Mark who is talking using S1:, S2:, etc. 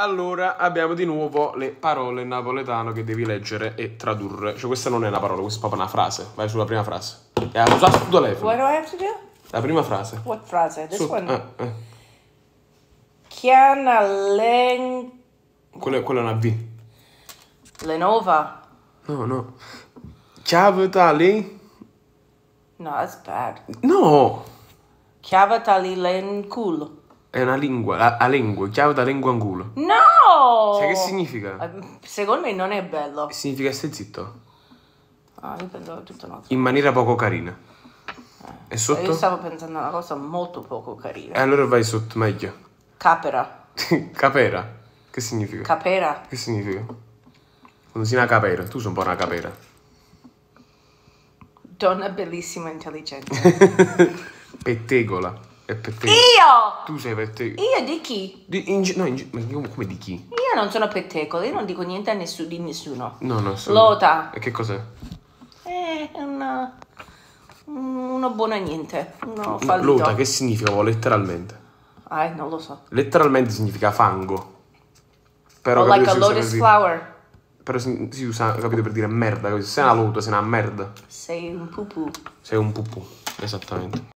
S1: Allora abbiamo di nuovo le parole in napoletano che devi leggere e tradurre. Cioè, questa non è una parola, questa è proprio una frase. Vai sulla prima frase. E ha usato tutto telefono. What do I have to do? La prima frase. What frase? This Su- one. Ah, ah. Chiana Len... Quella, quella è una V. Lenova. No, no. Chiavatali? No, that's bad. No! Chiavatali Lencul. È una lingua, a, a lingua, chiave da lingua angulo. No! Sai che significa? Eh, secondo me non è bello. Significa stai zitto. Ah, io pensavo tutto un In maniera poco carina. Eh. E sotto? Io stavo pensando a una cosa molto poco carina. E allora vai sotto, meglio. Capera. capera? Che significa? Capera. Che significa? Quando sei una capera, tu sei un po' una capera. Donna bellissima e intelligente. Pettegola. È per te. Io! Tu sei per te. Io di chi? Di, in, no, in, ma come di chi? Io non sono pettecola, io non dico niente a nessuno, di nessuno. No, no, sono... Lota. E che cos'è? Eh, è una... Uno buono a niente. Uno Lota, che significa letteralmente? Ah, non lo so. Letteralmente significa fango. Però... Oh, like a lotus flower però si, si, usa, capito, per dire merda, Sei una lota, sei una merda. Sei un pupù. Sei un pupù, esattamente.